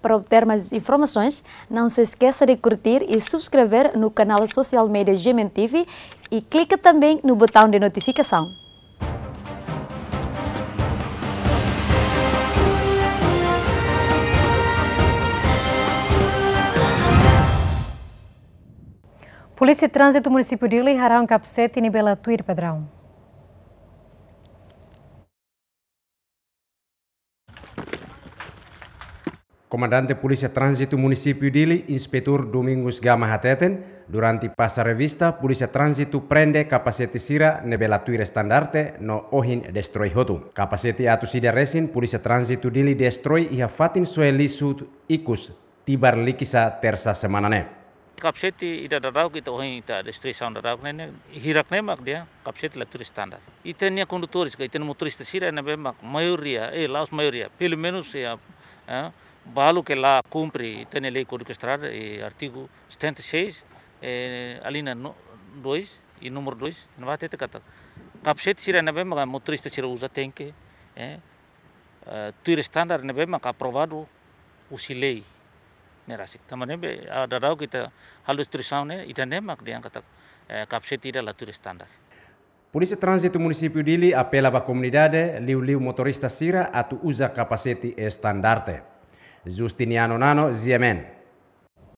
Para obter mais informações, não se esqueça de curtir e subscrever no canal Social Media Gemen TV e clique também no botão de notificação. Polícia e Trânsito do município de Ilha, Harão Capsete e Nibela Tuir Pedrão. Comandante Polisi Transito Municipio Dili, Inspetor Domingos Gama Hateten, durante passa revista, Polisi Transito prende capacete sira nebela tuir standarte no ohin destroy hotu. Capacete atu sida resin, Polisi Transito Dili destroy iha fatin sueli sud ikus tibar likisa tersa semanane. Kapseti ida darau kita ohin ita destroy sound darau nene hirak nemak dia kapseti laturi standar. nia konduktoris ka itenia motorista sira nebemak mayoria eh laos mayoria pelo menus ya eh, Balu que lá cumpre, tem a lei e artigo 76, e alina 2 e número 2, não vai kata que Capsete sira nebe, mas motorista sira usa tem que, eh, uh, e, tuir standar nebe, mas usilei o silei. Nerasik. Tamannya be, ada tahu kita halus tulisannya, itu nemak dia kata eh, capsete ira la tuir standar. Polícia Trânsito Município Dili apela para a liu-liu motorista sira atu usa e standarte. Giustiniano Nano Ziemen.